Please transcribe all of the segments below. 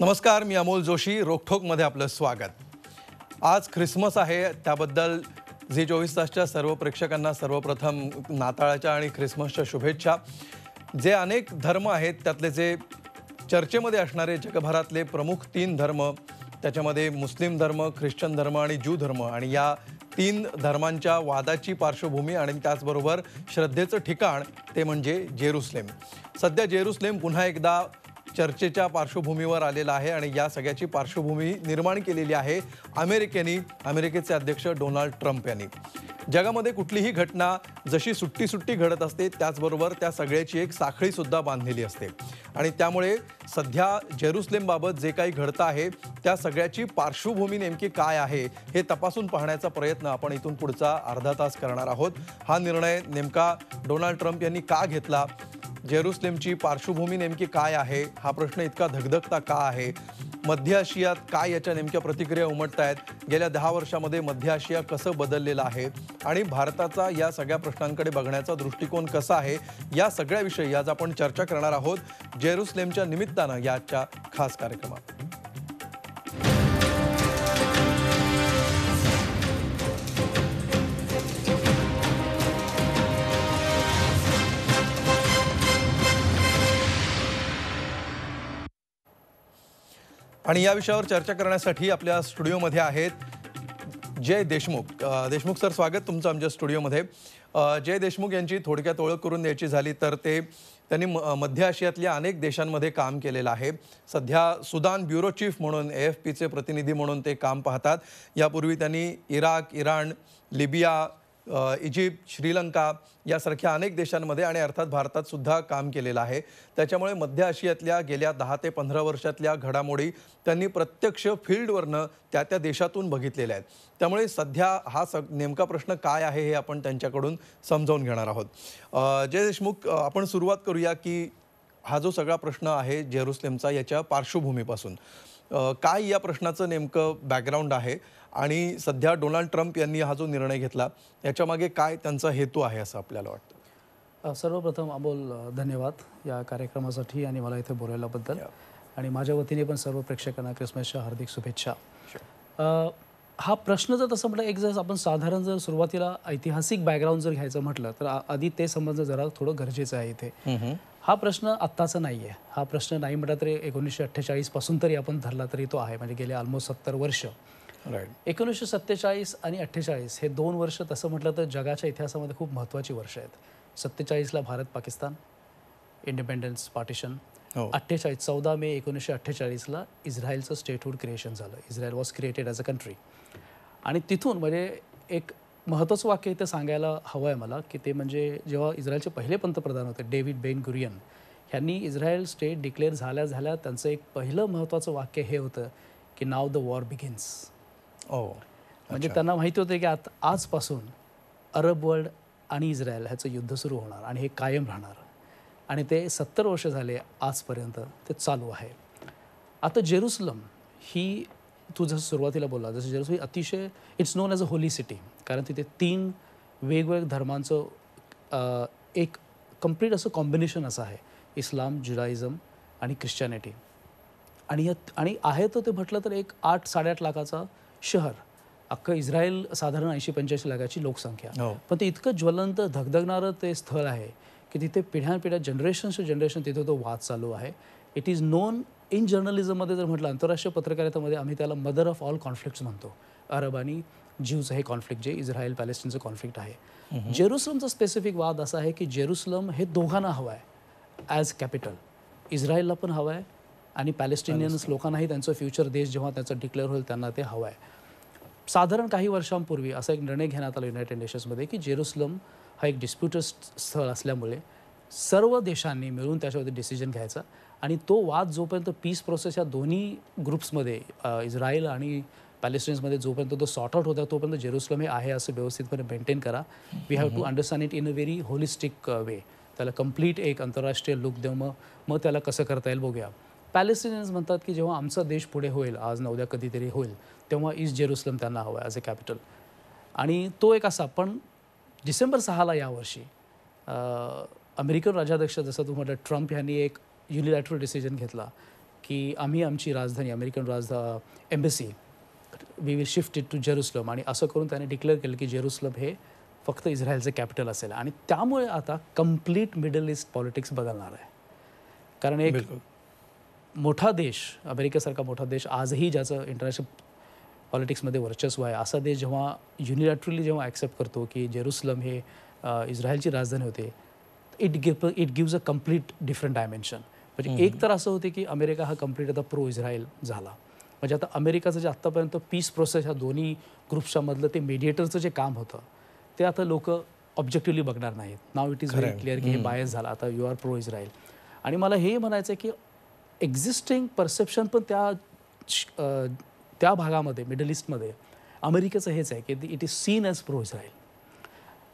नमस्कार मी अमोल जोशी रोखोकमध्ये आपलं स्वागत आज ख्रिसमस आहे त्याबद्दल झी चोवीस तासच्या सर्व प्रेक्षकांना सर्वप्रथम नाताळाच्या आणि ख्रिसमसच्या शुभेच्छा जे अनेक धर्म आहेत त्यातले जे चर्चेमध्ये असणारे जगभरातले प्रमुख तीन धर्म त्याच्यामध्ये मुस्लिम धर्म ख्रिश्चन धर्म आणि ज्यू धर्म आणि या तीन धर्मांच्या वादाची पार्श्वभूमी आणि त्याचबरोबर श्रद्धेचं ठिकाण ते म्हणजे जेरुसलेम सध्या जेरुसलेम पुन्हा एकदा चर्चेच्या पार्श्वभूमीवर आलेला आहे आणि या सगळ्याची पार्श्वभूमी निर्माण केलेली आहे अमेरिकेने अमेरिकेचे अध्यक्ष डोनाल्ड ट्रम्प यांनी जगामध्ये कुठलीही घटना जशी सुट्टी सुट्टी घडत असते त्याचबरोबर त्या सगळ्याची एक साखळीसुद्धा बांधलेली असते आणि त्यामुळे सध्या जेरुसलेमबाबत जे काही घडतं आहे त्या सगळ्याची पार्श्वभूमी नेमकी काय आहे हे तपासून पाहण्याचा प्रयत्न आपण इथून पुढचा अर्धा तास करणार आहोत हा निर्णय नेमका डोनाल्ड ट्रम्प यांनी का घेतला जेरुसलेमची पार्श्वभूमी नेमकी काय आहे हा प्रश्न इतका धगधगता का आहे मध्य आशियात काय याच्या नेमक्या प्रतिक्रिया उमटत आहेत गेल्या दहा वर्षामध्ये मध्य आशिया कसं बदललेलं आहे आणि भारताचा या सगळ्या प्रश्नांकडे बघण्याचा दृष्टिकोन कसा आहे या सगळ्याविषयी आज आपण चर्चा करणार आहोत जेरुसलेमच्या निमित्तानं याच्या खास कार्यक्रमात आणि या विषयावर चर्चा करण्यासाठी आपल्या स्टुडिओमध्ये आहेत जय देशमुख देशमुख सर स्वागत तुमचं आमच्या स्टुडिओमध्ये जय देशमुख यांची थोडक्यात ओळख करून द्यायची झाली तर ते त्यांनी मध्य आशियातल्या अनेक देशांमध्ये काम केलेलं आहे सध्या सुदान ब्युरो चीफ म्हणून एफ पीचे प्रतिनिधी म्हणून ते काम पाहतात यापूर्वी त्यांनी Iraq Iran Libya Egypt Sri Lanka यासारख्या अनेक देशांमध्ये आणि अर्थात भारतात सुद्धा काम केलेलं आहे त्याच्यामुळे मध्य आशियातल्या गेल्या दहा ते पंधरा वर्षातल्या घडामोडी त्यांनी प्रत्यक्ष फील्डवरनं त्या त्या देशातून बघितलेल्या आहेत त्यामुळे सध्या हा स नेमका प्रश्न काय आहे हे आपण त्यांच्याकडून समजावून घेणार आहोत जय देशमुख आपण सुरुवात करूया की हा जो सगळा प्रश्न आहे जेरुसलेमचा याच्या पार्श्वभूमीपासून काय या प्रश्नाचं नेमकं बॅकग्राऊंड आहे आणि सध्या डोनाल्ड ट्रम्प यांनी हा जो निर्णय घेतला याच्यामागे काय त्यांचा हेतू आहे असं आपल्याला वाटतं सर्वप्रथम अमोल धन्यवाद या कार्यक्रमासाठी आणि मला इथे बोलायलाबद्दल आणि माझ्या वतीने पण सर्व प्रेक्षकांना क्रिसमसच्या हार्दिक शुभेच्छा हा प्रश्न जर तसं म्हटलं एक जर आपण साधारण जर सुरुवातीला ऐतिहासिक बॅकग्राऊंड जर घ्यायचं म्हटलं तर आधी ते संबंध जरा थोडं गरजेचं आहे इथे हा प्रश्न आत्ताचा नाही आहे हा प्रश्न नाही म्हटलं तरी एकोणीसशे अठ्ठेचाळीसपासून तरी आपण धरला तरी तो आहे म्हणजे गेले ऑलमोस्ट सत्तर वर्ष एकोणीसशे सत्तेचाळीस आणि अठ्ठेचाळीस हे दोन वर्ष तसं म्हटलं तर जगाच्या इतिहासामध्ये खूप महत्त्वाची वर्ष आहेत सत्तेचाळीसला भारत पाकिस्तान इंडिपेंडन्स पार्टिशन हो. अठ्ठेचाळीस चौदा मे एकोणीसशे अठ्ठेचाळीसला इस्रायलचं स्टेटहूड क्रिएशन झालं Israel was created as a country आणि तिथून म्हणजे एक महत्त्वाचं वाक्य इथं सांगायला हवं आहे मला की ते म्हणजे जेव्हा इस्रायलचे पहिले पंतप्रधान होते डेव्हिड बेन गुरियन ह्यांनी इस्रायल स्टेट डिक्लेअर झाल्या झाल्या त्यांचं एक पहिलं महत्त्वाचं वाक्य हे होतं की नाव द वॉर बिगिन्स ओ हो. म्हणजे त्यांना माहिती होतं की आता आजपासून अरब वर्ल्ड आणि इस्रायल ह्याचं युद्ध सुरू होणार आणि हे कायम राहणार आणि ते सत्तर वर्ष झाले आजपर्यंत ते चालू आहे आता जेरुसलम ही तू जसं सुरुवातीला बोलला जसं जेरुसलम ही अतिशय it's known as a holy city कारण तिथे तीन वेगवेगळ्या धर्मांचं एक कम्प्लीट असं कॉम्बिनेशन असं आहे इस्लाम जुडायझम आणि ख्रिश्चॅनिटी आणि या आणि आहे तर ते म्हटलं तर एक आठ साडेआठ लाखाचा शहर अख्खं इस्रायल साधारण ऐंशी पंच्याऐंशी लाखाची लोकसंख्या हो. पण ते इतकं ज्वलंत धगधगणारं ते स्थळ आहे की तिथे पिढ्यानपिढ्या जनरेशन टू जनरेशन तिथे तो वाद चालू आहे इट इज नोन इन जर्नलिझममध्ये जर म्हटलं आंतरराष्ट्रीय पत्रकारितामध्ये आम्ही त्याला मदर ऑफ ऑल कॉन्फ्लिक्ट म्हणतो अरब आणि ज्यूज हे कॉन्फ्लिक्ट जे इस्रायल पॅलेस्टिनचं कॉन्फ्लिक्ट आहे जेरुसलमचा स्पेसिफिक वाद असा आहे की जेरुसलम हे दोघांना हवं आहे ॲज कॅपिटल इस्रायलला पण हवं आहे आणि पॅलेस्टिनियन्स लोकांनाही त्यांचं फ्युचर देश जेव्हा त्यांचं डिक्लेअर होईल त्यांना ते हवं आहे साधारण काही वर्षांपूर्वी असा एक निर्णय घेण्यात आला युनायटेड नेशन्समध्ये की जेरुसलम हा एक डिस्प्युटेड स्थळ असल्यामुळे सर्व देशांनी मिळून त्याच्यावरती डिसिजन घ्यायचा आणि तो वाद जोपर्यंत पीस प्रोसेस या दोन्ही ग्रुप्समध्ये इस्रायल आणि पॅलेस्टिन्समध्ये जोपर्यंत तो सॉर्ट आउट होता तोपर्यंत जेरुसलम हे आहे असं व्यवस्थितपणे मेंटेन करा we have to understand it in a very holistic way त्याला कम्प्लीट एक आंतरराष्ट्रीय लुक देऊ मग मग त्याला कसं करता येईल बघूया पॅलेस्टिनियन्स म्हणतात की जेव्हा आमचा देश पुढे होईल आज नवद्या कधीतरी होईल तेव्हा ईस्ट जेरुसलम त्यांना हवं आहे ॲज अ कॅपिटल आणि तो एक असा पण डिसेंबर सहाला यावर्षी अमेरिकन राजाध्यक्ष जसं तुम्हाला ट्रम्प यांनी एक युनिलॅटरल डिसिजन घेतला की आम्ही आमची राजधानी अमेरिकन राजधा embassy we will it to Jerusalem आणि असं करून त्याने डिक्लेअर केलं की जेरुसलम हे फक्त इस्रायलचं कॅपिटल असेल आणि त्यामुळे आता कम्प्लीट मिडल ईस्ट पॉलिटिक्स बदलणार आहे कारण एक मोठा देश अमेरिकेसारखा मोठा देश आजही ज्याचं इंटरनॅशनल पॉलिटिक्समध्ये वर्चस्व आहे असा देश जेव्हा युनिलॅटरली जेव्हा ॲक्सेप्ट करतो की जेरुसलम हे इस्रायलची राजधानी होते it give it gives a complete different dimension म्हणजे एक तर असं होते की अमेरिका हा कम्प्लीट आता प्रो इस्रायल झाला म्हणजे आता अमेरिकाचं जे आत्तापर्यंत पीस प्रोसेस ह्या दोन्ही ग्रुप्सच्या मधलं ते मेडिएटरचं जे काम होतं ते आता लोक ऑब्जेक्टिव्हली बघणार नाहीत नाव इट इज व्हेरी क्लिअर की हे बायस झालं आता यू आर प्रो इस्रायल आणि मला हे म्हणायचं आहे की एक्झिस्टिंग परसेप्शन पण त्या त्या भागामध्ये मिडल ईस्टमध्ये अमेरिकेचं हेच आहे की it is seen as pro Israel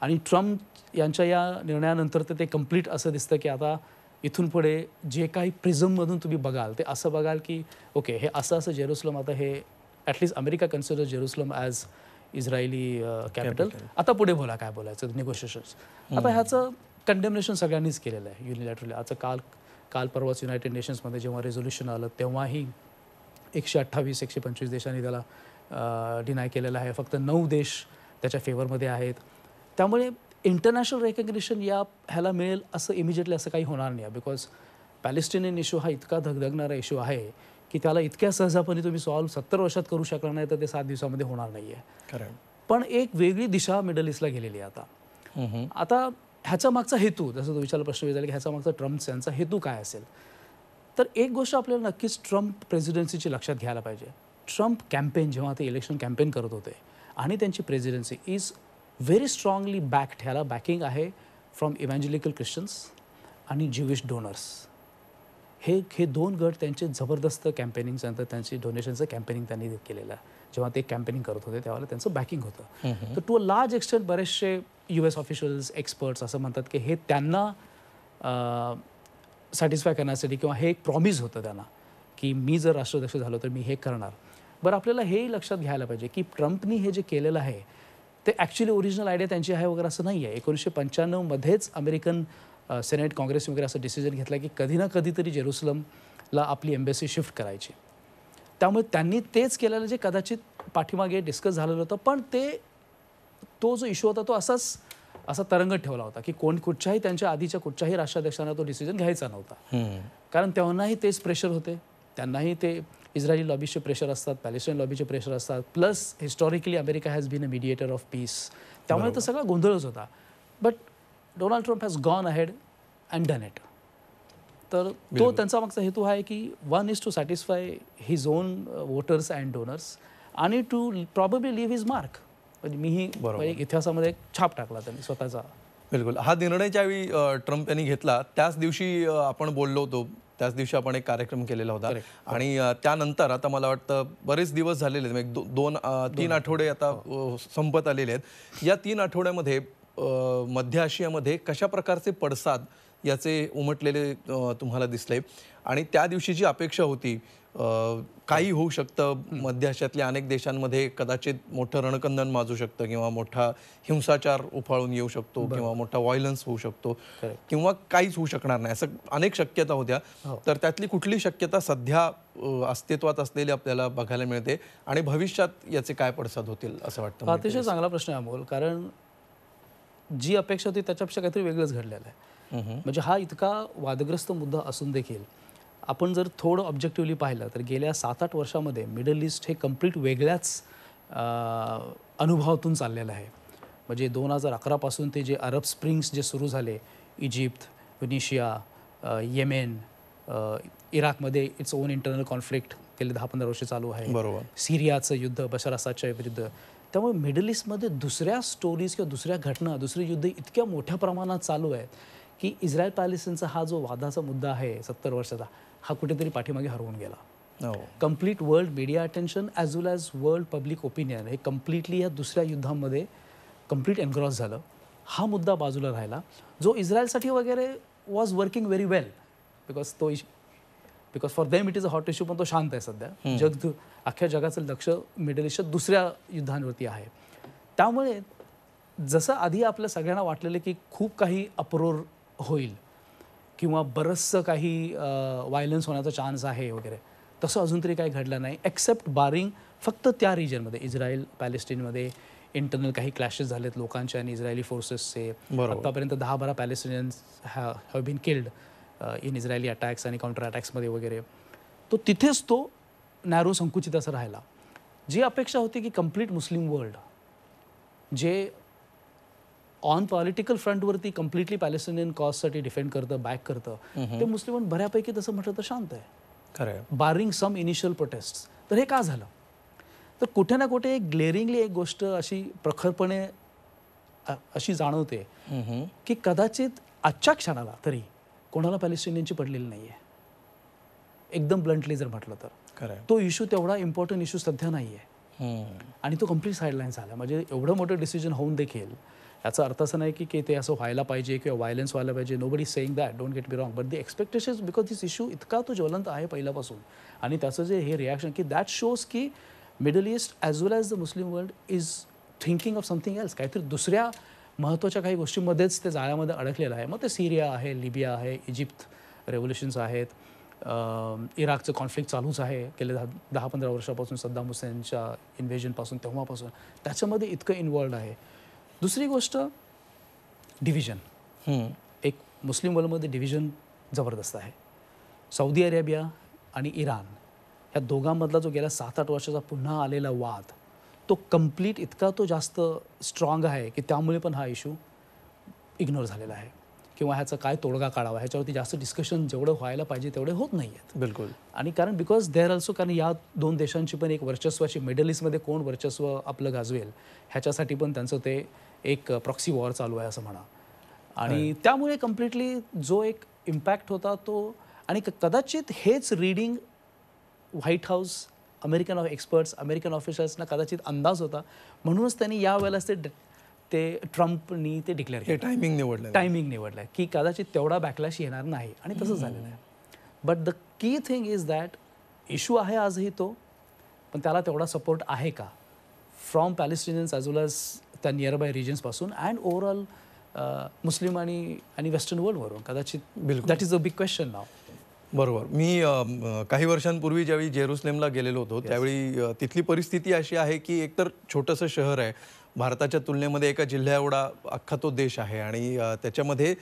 आणि ट्रम्प यांच्या या निर्णयानंतर तर ते कम्प्लीट असं दिसतं की आता इथून पुढे जे काही प्रिझममधून तुम्ही बघाल ते असं बघाल की ओके हे असं असं जेरुसलम आता हे at least America consider Jerusalem as Israeli capital आता पुढे बोला काय बोलायचं निगोशिएशन्स आता ह्याचं कंडेमनेशन सगळ्यांनीच केलेलं आहे युनिलॅटरली आता काल काल परवाच युनायटेड नेशन्समध्ये जेव्हा रेझोल्युशन आलं तेव्हाही एकशे अठ्ठावीस एकशे पंचवीस देशांनी त्याला डिनाय केलेलं आहे फक्त नऊ देश त्याच्या फेवरमध्ये आहेत त्यामुळे इंटरनॅशनल रेकग्नेशन या ह्याला मिळेल असं इमिजिएटली असं काही होणार नाही बिकॉज पॅलेस्टिनियन इश्यू हा इतका धगधगणारा इशू आहे की त्याला इतक्या सहजापणे तुम्ही सॉल्व सत्तर वर्षात करू शकणार नाही तर ते सात दिवसामध्ये होणार नाही आहे कारण पण एक वेगळी दिशा मिडल ईस्टला गेलेली आहे आता आता ह्याचा मागचा हेतू जसं तो विचारला प्रश्न विचारला की ह्याचा मागचा ट्रम्प यांचा हेतू काय असेल तर एक गोष्ट आपल्याला नक्कीच ट्रम्प प्रेसिडेन्सीची लक्षात घ्यायला पाहिजे ट्रम्प कॅम्पेन जेव्हा ते इलेक्शन कॅम्पेन करत होते आणि त्यांची presidency is very strongly back ह्याला बॅकिंग आहे फ्रॉम इव्हॅन्जुलिकल क्रिश्चन्स आणि ज्युविश डोनर्स हे हे दोन गट त्यांचे जबरदस्त कॅम्पेनिंग त्यांचं त्यांची डोनेशनचं कॅम्पेनिंग त्यांनी केलेलं आहे जेव्हा ते कॅम्पेनिंग करत होते त्यावेळेला त्यांचं बॅकिंग होतं तर टू अ लार्ज एक्सटेंट बरेचसे यू एस ऑफिशियल्स एक्सपर्ट्स असं म्हणतात की हे त्यांना सॅटिस्फाय करण्यासाठी किंवा हे एक प्रॉमिस होतं त्यांना की मी जर राष्ट्राध्यक्ष झालो तर मी हे करणार बरं आपल्याला हेही लक्षात घ्यायला पाहिजे की ट्रम्पनी हे जे केलेलं आहे ते ॲक्च्युली ओरिजिनल आयडिया त्यांची आहे वगैरे असं नाही आहे एकोणीसशे पंच्याण्णवमध्येच अमेरिकन सेनेट काँग्रेस वगैरे असं डिसिजन घेतला की कधी ना कधीतरी जेरुसलमला आपली एम्बेसी शिफ्ट करायची त्यामुळे त्यांनी तेच केलेलं जे कदाचित पाठीमागे डिस्कस झालेलं होतं पण ते तो जो इशू होता तो असाच असा तरंगत ठेवला होता की कोण कुठच्याही त्यांच्या आधीच्या कुठच्याही राष्ट्राध्यक्षांना तो डिसिजन घ्यायचा नव्हता कारण त्यांनाही तेच प्रेशर होते त्यांनाही ते इस्रायली लॉबीचे प्रेशर असतात पॅलेस्टाईन लॉबीचे प्रेशर असतात plus historically America has been a mediator of peace त्यामुळे तो सगळा गोंधळच होता but Donald Trump has gone ahead and done it तर तो त्यांचा मागचा हेतू आहे की one is to satisfy his own voters and donors आणि to probably leave his mark म्हणजे मीही एक इतिहासामध्ये एक छाप टाकला त्यांनी स्वतःचा बिलकुल हा निर्णय ज्यावेळी ट्रम्प यांनी घेतला त्याच दिवशी आपण बोललो होतो त्याच दिवशी आपण एक कार्यक्रम केलेला होता आणि त्यानंतर आता मला वाटतं बरेच दिवस झालेले आहेत दो, दोन तीन आठवडे आता हो. संपत आलेले आहेत या तीन आठवड्यामध्ये मध्य आशियामध्ये कशा प्रकारचे पडसाद याचे उमटलेले तुम्हाला दिसले आणि त्या दिवशी जी अपेक्षा होती काही होऊ शकतं मध्य आशियातल्या अनेक देशांमध्ये कदाचित मोठं रणकंदन माजू शकतं किंवा मोठा हिंसाचार उफाळून येऊ शकतो किंवा मोठा व्हायलन्स होऊ शकतो किंवा काहीच होऊ शकणार नाही असं अनेक शक्यता होत्या हो. तर त्यातली कुठली शक्यता सध्या अस्तित्वात असलेली आपल्याला बघायला मिळते आणि भविष्यात याचे काय पडसाद होतील असं वाटतं अतिशय चांगला प्रश्न आहे अमोल कारण जी अपेक्षा होती त्याच्यापेक्षा काहीतरी वेगळंच घडलेलं आहे म्हणजे हा इतका वादग्रस्त मुद्दा असून देखील आपण जर थोडं ऑब्जेक्टिव्हली पाहिलं तर गेल्या सात आठ वर्षामध्ये मिडल ईस्ट हे कम्प्लीट वेगळ्याच अनुभवातून चाललेलं आहे म्हणजे दोन हजार अकरापासून ते जे अरब स्प्रिंग्स जे सुरू झाले इजिप्त युनिशिया येमेन इराकमध्ये इट्स ओन इंटरनल कॉन्फ्लिक्ट गेले दहा पंधरा वर्ष चालू आहे बरोबर सिरियाचं युद्ध बशरासाच्या विरुद्ध त्यामुळे मिडल ईस्टमध्ये दुसऱ्या स्टोरीज किंवा दुसऱ्या घटना दुसरे युद्ध इतक्या मोठ्या प्रमाणात चालू आहेत की इस्रायल पॅलेस्टिनचा हा जो वादाचा मुद्दा आहे सत्तर वर्षाचा हा कुठेतरी पाठीमागे हरवून गेला complete world media attention as well as world public opinion हे कम्प्लिटली या दुसऱ्या युद्धामध्ये कम्प्लीट एनक्रॉस झालं हा मुद्दा बाजूला राहिला जो इस्रायलसाठी वगैरे was working very well because तो because for them it is a hot issue पण तो शांत आहे सध्या जग अख्ख्या जगाचं लक्ष मिडल इश दुसऱ्या युद्धांवरती आहे त्यामुळे जसं आधी आपल्या सगळ्यांना वाटलेलं की खूप काही अप्रोर होईल किंवा बरंचसं काही वायलन्स होण्याचा चान्स आहे वगैरे तसं अजून तरी काही घडलं नाही एक्सेप्ट बारिंग फक्त त्या रिजनमध्ये इस्रायल पॅलेस्टिनमध्ये इंटरनल काही क्लॅशेस झालेत लोकांच्या आणि इस्रायली फोर्सेसचे आतापर्यंत दहा बारा Palestinians have have been killed in Israeli attacks आणि काउंटर अटॅक्समध्ये वगैरे तो तिथेच तो नॅरो संकुचित असा राहिला जी अपेक्षा होती की कम्प्लीट मुस्लिम वर्ल्ड जे ऑन पॉलिटिकल फ्रंटवरती कम्प्लिटली पॅलेस्टिनियन कॉजसाठी डिफेंड करतं बॅक करतं ते मुस्लिम बऱ्यापैकी तसं म्हटलं तर शांत आहे बारिंग सम इनिशियल प्रोटेस्ट तर हे का झालं तर कुठे ना कुठे एक ग्लेरिंगली एक गोष्ट अशी प्रखरपणे अशी जाणवते की कदाचित आजच्या क्षणाला तरी कोणाला पॅलेस्टिनियनची पडलेली नाही आहे एकदम ब्लंटली जर म्हटलं तर तो इश्यू तेवढा इम्पॉर्टंट इश्यू सध्या नाही आहे आणि तो कम्प्लीट साईडलाईन झाला म्हणजे एवढं मोठं डिसिजन होऊन देखील याचा अर्थ असं नाही की की ते असं व्हायला पाहिजे किंवा व्हायलन्स व्हायला पाहिजे nobody saying that don't get be wrong but the expectation because this issue इतका तो ज्वलंत आहे पहिल्यापासून आणि त्याचं जे हे रिॲक्शन की दॅट शोज की Middle East as well as the Muslim world is thinking of something else काहीतरी दुसऱ्या महत्त्वाच्या काही गोष्टींमध्येच ते जाळ्यामध्ये अडकलेलं आहे मग ते सिरिया आहे लिबिया आहे इजिप्त रेव्होल्युशन्स आहेत इराकचं कॉन्फ्लिक्ट चालूच आहे गेल्या दहा दहा पंधरा वर्षापासून सद्दाम हुसेनच्या इन्व्हेजनपासून तेव्हापासून त्याच्यामध्ये इतकं इन्वॉल्ड आहे दुसरी गोष्ट डिव्हिजन एक मुस्लिम वर्ल्डमध्ये डिव्हिजन जबरदस्त आहे सौदी अरेबिया आणि इराण ह्या दोघांमधला जो गेल्या सात आठ वर्षाचा पुन्हा आलेला वाद तो कम्प्लीट इतका तो जास्त स्ट्रॉंग आहे की त्यामुळे पण हा इशू इग्नोर झालेला आहे किंवा ह्याचा काय तोडगा काढावा ह्याच्यावरती जास्त डिस्कशन जेवढं व्हायला पाहिजे तेवढे होत नाही आहेत बिलकुल आणि कारण बिकॉज देअर ऑल्सो कारण या दोन देशांची पण एक वर्चस्वाची मिडल ईस्टमध्ये कोण वर्चस्व आपलं गाजवेल ह्याच्यासाठी पण त्यांचं ते एक प्रॉक्सी वॉर चालू आहे असं म्हणा आणि त्यामुळे कम्प्लिटली जो एक इम्पॅक्ट होता तो आणि कदाचित हेच reading White House American of experts American ऑफिसर्सना कदाचित अंदाज होता म्हणूनच त्यांनी यावेळेस ते ते ट्रम्पनी ते डिक्लेअर केलं टायमिंग निवडलं टायमिंग निवडलं आहे की कदाचित तेवढा बॅकलॅश येणार नाही आणि तसंच झालेलं आहे but the key thing is that issue आहे आजही तो पण त्याला तेवढा सपोर्ट आहे का from Palestinians as well as त्या नियर रिजन्सपासून अँड ओव्हरऑल मुस्लिम आणि आणि वेस्टर्न वर्ल्डवरून कदाचित बिलकुल that is a big question now बरोबर मी um, काही वर्षांपूर्वी ज्यावेळी जेरुसलेमला गेलेलो होतो त्यावेळी uh, तिथली परिस्थिती अशी आहे की एकतर छोटंसं शहर आहे भारताच्या तुलनेमध्ये एका एवढा अख्खा तो देश आहे आणि uh, त्याच्यामध्ये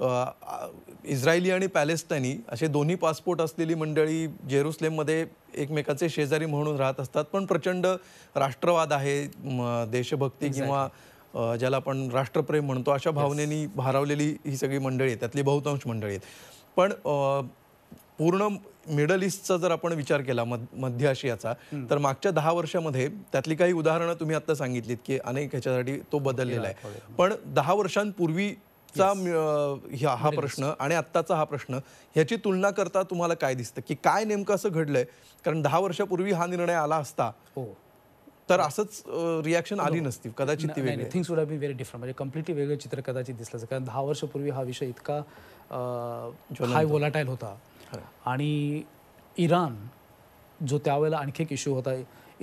इस्रायली आणि पॅलेस्टाईनी असे दोन्ही पासपोर्ट असलेली मंडळी जेरुसलेममध्ये एकमेकाचे शेजारी म्हणून राहत असतात पण प्रचंड राष्ट्रवाद आहे देशभक्ती किंवा ज्याला आपण राष्ट्रप्रेम म्हणतो अशा भावनेनी भारावलेली ही सगळी मंडळी आहेत त्यातली बहुतांश मंडळी आहेत पण पूर्ण मिडल ईस्टचा जर आपण विचार केला मध्य आशियाचा तर मागच्या दहा वर्षामध्ये त्यातली काही उदाहरणं तुम्ही आत्ता सांगितलीत की अनेक ह्याच्यासाठी तो बदललेला आहे हो, हो. पण दहा वर्षांपूर्वी आजचा ह्या हा प्रश्न आणि आत्ताचा हा प्रश्न ह्याची तुलना करता तुम्हाला काय दिसतं की काय नेमकं असं घडलंय कारण दहा वर्षापूर्वी हा निर्णय आला असता हो तर असंच रिॲक्शन आली नसती कदाचित ती वेगळी things would be very different म्हणजे कम्प्लिटली वेगळं चित्र कदाचित दिसलं कारण दहा वर्षापूर्वी हा विषय इतका हाय वोलाटाईल होता आणि इराण जो त्यावेळेला आणखी एक इश्यू होता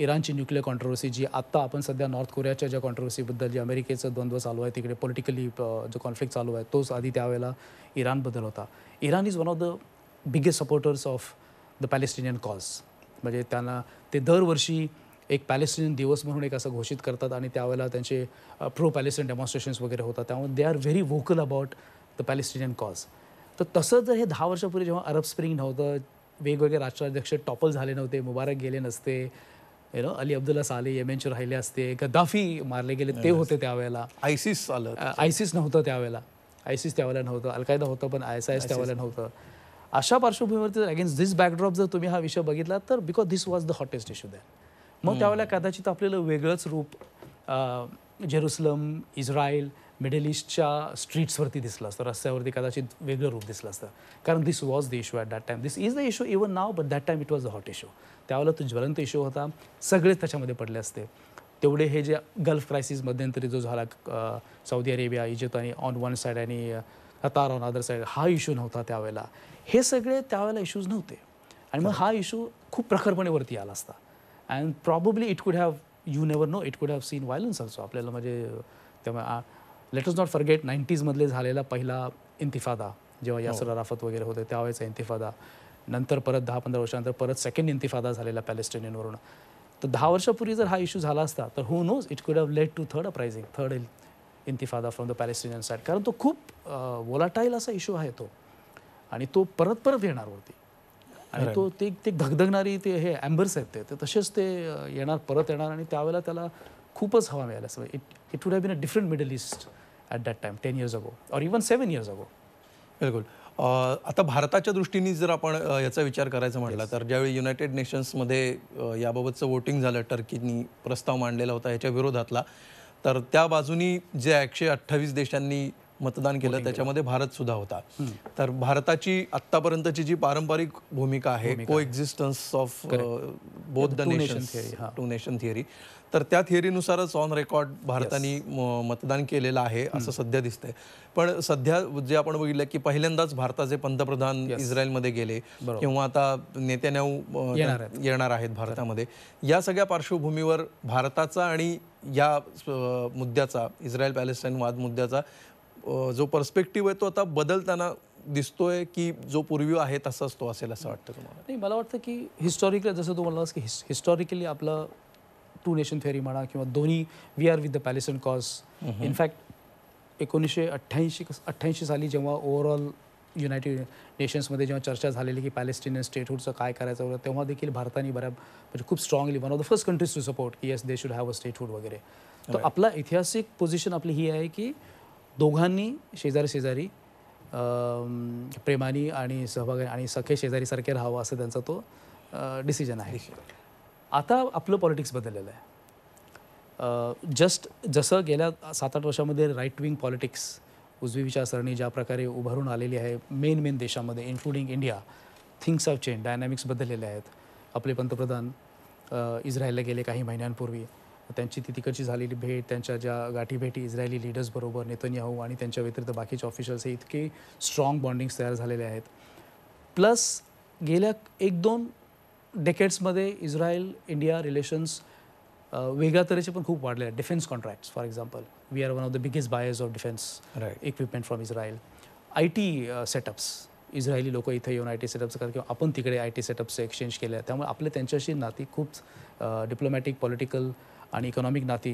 इराणची न्यूक्लिअर कॉन्ट्रोवर्सी जी आत्ता आपण सध्या नॉर्थ कोरियाच्या ज्या कॉन्ट्रोवर्सीबद्दल जे अमेरिकेचं द्वंद्व चालू आहे तिकडे पॉलिटिकली जो कॉन्फ्लिक्ट चालू आहे तोच आधी त्यावेळेला इराणबद्दल होता Iran is one of the biggest supporters of the Palestinian cause म्हणजे त्यांना ते दरवर्षी एक पॅलेस्टिनियन दिवस म्हणून एक असं घोषित करतात आणि त्यावेळेला त्यांचे प्रो पॅलेस्टिन डेमॉन्स्ट्रेशन्स वगैरे होतात त्यामुळे they are very vocal about the Palestinian cause तर तसं जर हे दहा वर्षापूर्वी जेव्हा अरब स्प्रिंग नव्हतं वेगवेगळे राष्ट्राध्यक्ष टॉपल झाले नव्हते मुबारक गेले नसते यु नो अली अब्दुल्ला साले येमेनचे राहिले असते गद्दाफी मारले गेले ते होते त्यावेळेला आयसिस आलं आयसिस नव्हतं त्यावेळेला आयसिस त्यावेळेला नव्हतं अलकायदा होतं पण आय एस आय एस त्यावेळेला नव्हतं अशा पार्श्वभूमीवरती जर अगेन्स्ट दिस बॅकड्रॉप जर तुम्ही हा विषय बघितला तर because this was the hottest issue द्या मग त्यावेळेला कदाचित आपल्याला वेगळंच रूप जेरुसलम इस्रायल मिडल ईस्टच्या स्ट्रीट्सवरती दिसलं असतं रस्त्यावरती कदाचित वेगळं रूप दिसलं असतं कारण this was the issue at that time this is the issue even now but that time it was a hot issue त्यावेळेला तो ज्वलंत इशू होता सगळेच त्याच्यामध्ये पडले असते तेवढे हे जे गल्फ क्रायसिस मध्यंतरी जो झाला सौदी अरेबिया इजिप्त आणि ऑन वन साईड आणि कतार ऑन अदर साईड हा इशू नव्हता त्यावेळेला हे सगळे त्यावेळेला इशूज नव्हते आणि मग हा इशू खूप प्रखरपणे वरती आला असता and probably it could have you never know it could have seen violence also आपल्याला म्हणजे त्यामुळे लेट इज नॉट फर्गेट नाईन्टीजमधले झालेला पहिला इंतिफादा जेव्हा हो. यासर राफत वगैरे होते त्यावेळेचा इंतिफादा नंतर परत दहा पंधरा वर्षानंतर परत सेकंड इंतिफादा झालेला पॅलेस्टिनियनवरून तर दहा वर्षापूर्वी जर हा इश्यू झाला असता तर who knows it could have led to third uprising third intifada from the Palestinian side कारण तो खूप वोलाटाईल असा इश्यू आहे तो आणि तो परत परत येणार होती आणि तो ते ते धगधगणारी ते हे अँबर्स आहेत ते तसेच ते येणार परत येणार आणि त्यावेळेला त्याला खूपच हवा मिळाला it it would have been a different Middle East at that time ten years ago और इवन सेवन इयर्स अगो बिलकुल आता भारताच्या दृष्टीने जर आपण याचा विचार करायचा म्हटला तर ज्यावेळी युनायटेड नेशन्समध्ये याबाबतचं वोटिंग झालं टर्कीनी प्रस्ताव मांडलेला होता याच्या विरोधातला तर त्या बाजूनी जे एकशे अठ्ठावीस देशांनी मतदान केलं त्याच्यामध्ये भारत सुद्धा होता तर भारताची आतापर्यंतची जी पारंपरिक भूमिका आहे coexistence of both the nation two nation theory तर त्या थिअरीनुसारच ऑन रेकॉर्ड भारताने मतदान केलेलं आहे असं सध्या दिसतंय पण सध्या जे आपण बघितलं की पहिल्यांदाच भारताचे पंतप्रधान इस्रायलमध्ये गेले किंवा आता नेत्यान्याहू येणार आहेत भारतामध्ये या सगळ्या पार्श्वभूमीवर भारताचा आणि या मुद्द्याचा इस्रायल पॅलेस्टाईन वाद मुद्द्याचा जो पर्स्पेक्टिव्ह आहे तो आता बदलताना दिसतोय की जो पूर्वी आहे तसाच तो असेल असं वाटतं तुम्हाला नाही मला वाटतं की हिस्टॉरिकली जसं तू म्हणालास की हिस्टॉरिकली आपलं टू नेशन थेअरी म्हणा किंवा दोन्ही we are with the and cause in fact एकोणीसशे अठ्ठ्याऐंशी अठ्ठ्याऐंशी साली जेव्हा ओव्हरऑल युनायटेड नेशन्समध्ये जेव्हा चर्चा झालेली की पॅलेस्टिनियन स्टेटहूडचं काय करायचं वगैरे तेव्हा देखील भारताने बऱ्या म्हणजे खूप strongly one of the first countries to support की yes they should have a statehood वगैरे तर आपला ऐतिहासिक पोझिशन आपली ही आहे की दोघांनी शेजारी शेजारी प्रेमानी आणि सहभागी आणि सखे शेजारीसारखे राहावं असं त्यांचा तो डिसिजन आहे आता आपलं पॉलिटिक्स बदललेलं आहे जस्ट जसं गेल्या सात आठ वर्षामध्ये राईट विंग पॉलिटिक्स उजवी विचारसरणी ज्या प्रकारे उभारून आलेली आहे मेन मेन देशामध्ये including India things of change dynamics बदललेले आहेत आपले पंतप्रधान इस्रायलला गेले काही महिन्यांपूर्वी त्यांची ती तिकडची झालेली भेट त्यांच्या ज्या गाठीभेटी इस्रायली लीडर्सबरोबर नेतन्याहू आणि त्यांच्या व्यतिरिक्त बाकीचे ऑफिशियल्स हे इतके स्ट्रॉंग बॉन्डिंग्स तयार झालेले आहेत प्लस गेल्या एक दोन डेकेड्समध्ये इस्रायल इंडिया रिलेशन्स वेगळ्या तऱ्हेचे पण खूप वाढले आहेत defence contracts for example we are one of the biggest buyers of defence equipment from Israel I T setups Israeli लोक इथे येऊन आय टी सेटअप्स करतात किंवा आपण तिकडे आय टी सेटअप्स एक्सचेंज केले आहेत त्यामुळे आपले त्यांच्याशी नाती खूप डिप्लोमॅटिक पॉलिटिकल आणि इकॉनॉमिक नाती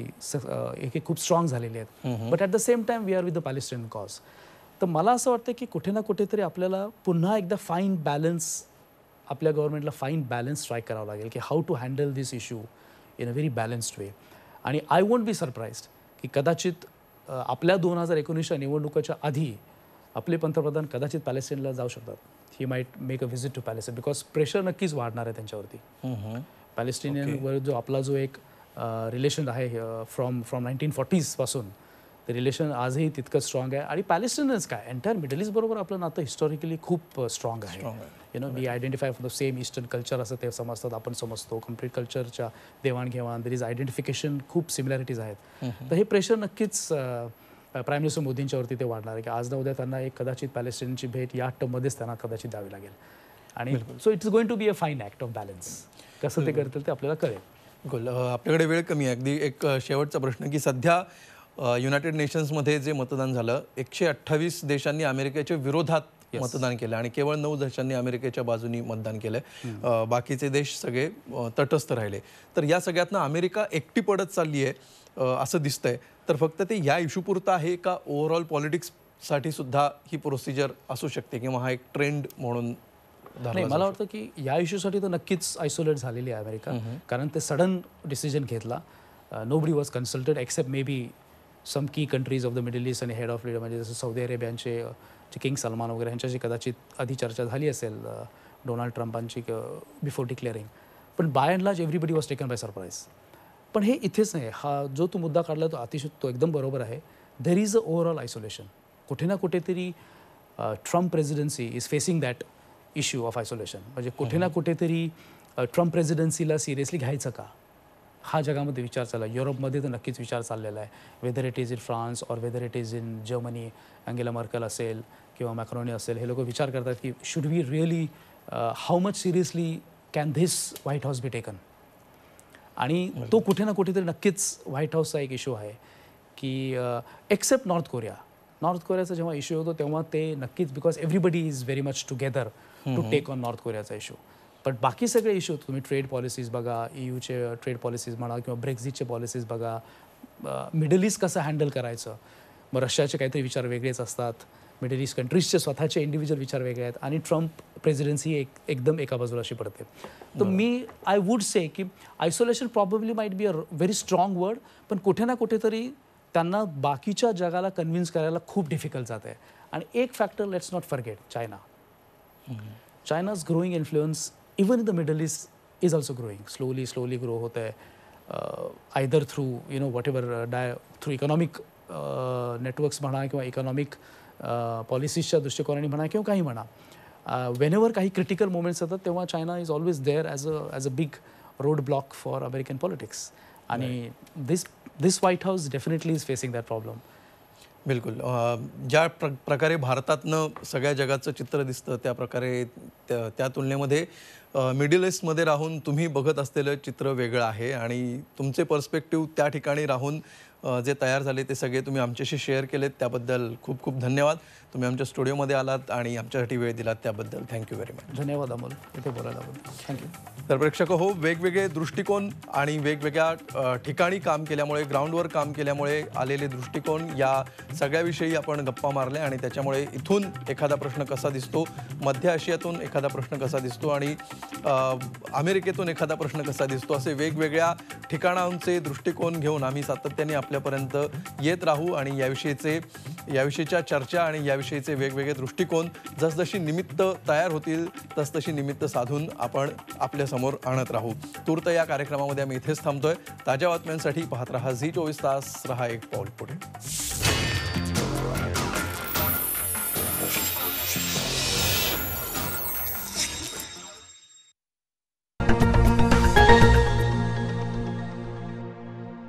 हे खूप स्ट्रॉंग झालेले आहेत but at the same time we are with the Palestine cause तर मला असं वाटतं की कुठे ना कुठेतरी आपल्याला पुन्हा एकदा फाईन बॅलन्स आपल्या गव्हर्नमेंटला फाईन बॅलन्स ट्राय करावं लागेल की how to handle this issue in a very balanced way आणि आय वोंट बी सरप्राईज की कदाचित आपल्या दोन हजार एकोणीसच्या निवडणुकाच्या आधी आपले पंतप्रधान कदाचित पॅलेस्टिनला जाऊ शकतात he might make a visit to Palestine because pressure नक्कीच वाढणार आहे त्यांच्यावरती पॅलेस्टिनियनवर जो आपला जो एक रिलेशन आहे फ्रॉम फ्रॉम नाईन्टीन फॉर्टीजपासून ते रिलेशन आजही तितकं स्ट्रॉंग आहे आणि पॅलेस्टिनच काय एंटायर मिडल बरोबर आपलं नातं हिस्टॉरिकली खूप स्ट्रॉंग आहे you know we identify the same eastern culture असं ते समजतात आपण समजतो कम्प्लीट कल्चरच्या देवाणघेवाण दर इज आयडेंटिफिकेशन खूप सिमिलॅरिटीज आहेत तर हे प्रेशर नक्कीच प्राईम मिनिस्टर मोदींच्यावरती ते वाढणार आहे की आज ना उद्या त्यांना एक कदाचित पॅलेस्टिनची भेट या टर्ममध्येच त्यांना कदाचित द्यावी लागेल आणि so it's going to be a fine act of balance कसं ते करतील ते आपल्याला कळेल बिलकुल आपल्याकडे वेळ कमी आहे अगदी एक शेवटचा प्रश्न की सध्या युनायटेड नेशन्समध्ये जे मतदान झालं एकशे अठ्ठावीस देशांनी अमेरिकेच्या विरोधात yes. मतदान केलं आणि केवळ नऊ देशांनी अमेरिकेच्या बाजूनी मतदान केलं hmm. बाकीचे देश सगळे तटस्थ राहिले तर या सगळ्यातनं अमेरिका एकटी पडत चालली आहे असं दिसतंय तर फक्त ते या इश्यूपुरतं आहे का ओव्हरऑल पॉलिटिक्ससाठी सुद्धा ही प्रोसिजर असू शकते किंवा हा एक ट्रेंड म्हणून नाही मला वाटतं की या इश्यूसाठी तर नक्कीच आयसोलेट झालेली आहे अमेरिका कारण ते सडन डिसिजन घेतला nobody was consulted except maybe some key countries of the Middle East आणि हेड ऑफ लिडर म्हणजे जसं सौदी अरेबियांचे किंग सलमान वगैरे यांच्याशी कदाचित आधी चर्चा झाली असेल डोनाल्ड ट्रम्पांची बिफोर डिक्लेअरिंग पण by and large everybody was taken by surprise पण हे इथेच नाही हा जो तू मुद्दा काढला तो अतिशय तो एकदम बरोबर आहे there is a overall isolation कुठे ना कुठेतरी Trump presidency is facing that issue of isolation म्हणजे कुठे ना कुठेतरी ट्रम्प प्रेसिडेन्सीला सिरियसली घ्यायचं का हा जगामध्ये विचार चालला आहे युरोपमध्ये तर नक्कीच विचार चाललेला आहे whether it is in France or whether it is in Germany अँगेला मर्कल असेल किंवा मॅक्रोनी असेल हे लोक विचार करतात की should we really how much seriously can this White House be taken आणि तो कुठे ना कुठेतरी नक्कीच व्हाईट हाऊसचा एक इश्यू आहे की एक्सेप्ट नॉर्थ कोरिया नॉर्थ कोरियाचा जेव्हा इश्यू होतो तेव्हा ते नक्कीच because everybody is very much together to take on North कोरियाचा इशू पण बाकी सगळे इश्यू तुम्ही ट्रेड पॉलिसीज बघा ईयूचे ट्रेड पॉलिसीज म्हणा किंवा ब्रेक्झिटचे पॉलिसीज बघा मिडल ईस्ट कसं हँडल करायचं मग रशियाचे काहीतरी विचार वेगळेच असतात मिडल ईस्ट कंट्रीजचे स्वतःचे इंडिव्हिज्युअल विचार वेगळे आहेत आणि ट्रम्प प्रेझिडेन्सी एक एकदम एका बाजूला अशी पडते तर मी आय वुड से की isolation probably might be a very strong word पण कुठे ना कुठेतरी त्यांना बाकीच्या जगाला कन्व्हिन्स करायला खूप डिफिकल्ट जात आहे आणि एक factor let's not forget China China's growing influence, even in the Middle East, is also growing. Slowly, slowly grow hota uh, hai, either through, you know, whatever, uh, through economic uh, networks bana hai, economic uh, policies cha, bana hai, kahi bana. Uh, whenever kahi critical moments are there, China is always there as a, as a big roadblock for American politics. And this, this White House definitely is facing that problem. बिलकुल ज्या प्र प्रकारे भारतातनं सगळ्या जगाचं चित्र दिसतं त्या प्रकारे त्या त्या तुलनेमध्ये मिडल ईस्टमध्ये राहून तुम्ही बघत असलेलं चित्र वेगळं आहे आणि तुमचे पर्स्पेक्टिव्ह त्या ठिकाणी राहून जे तयार झाले ते सगळे तुम्ही आमच्याशी शेअर केलेत त्याबद्दल खूप खूप धन्यवाद तुम्ही आमच्या स्टुडिओमध्ये आलात आणि आमच्यासाठी वेळ दिलात त्याबद्दल थँक्यू व्हेरी मच धन्यवाद अमोल इथे बोलायला थँक्यू तर प्रेक्षक हो वेगवेगळे दृष्टिकोन आणि वेगवेगळ्या ठिकाणी काम केल्यामुळे ग्राउंडवर काम केल्यामुळे आलेले दृष्टिकोन या सगळ्याविषयी आपण गप्पा मारले आणि त्याच्यामुळे इथून एखादा प्रश्न कसा दिसतो मध्य आशियातून एखादा प्रश्न कसा दिसतो आणि अमेरिकेतून एखादा प्रश्न कसा दिसतो असे वेगवेगळ्या ठिकाणांचे दृष्टिकोन घेऊन आम्ही सातत्याने आपल्यापर्यंत येत राहू आणि याविषयीचे याविषयीच्या चर्चा आणि या याविषयीचे वेगवेगळे दृष्टिकोन जसजशी निमित्त तयार होतील तसतशी निमित्त साधून आपण समोर आणत राहू तूर्त या कार्यक्रमामध्ये आम्ही इथेच थांबतोय ताज्या बातम्यांसाठी पाहत राहा झी चोवीस तास रहा एक पाऊल पुढे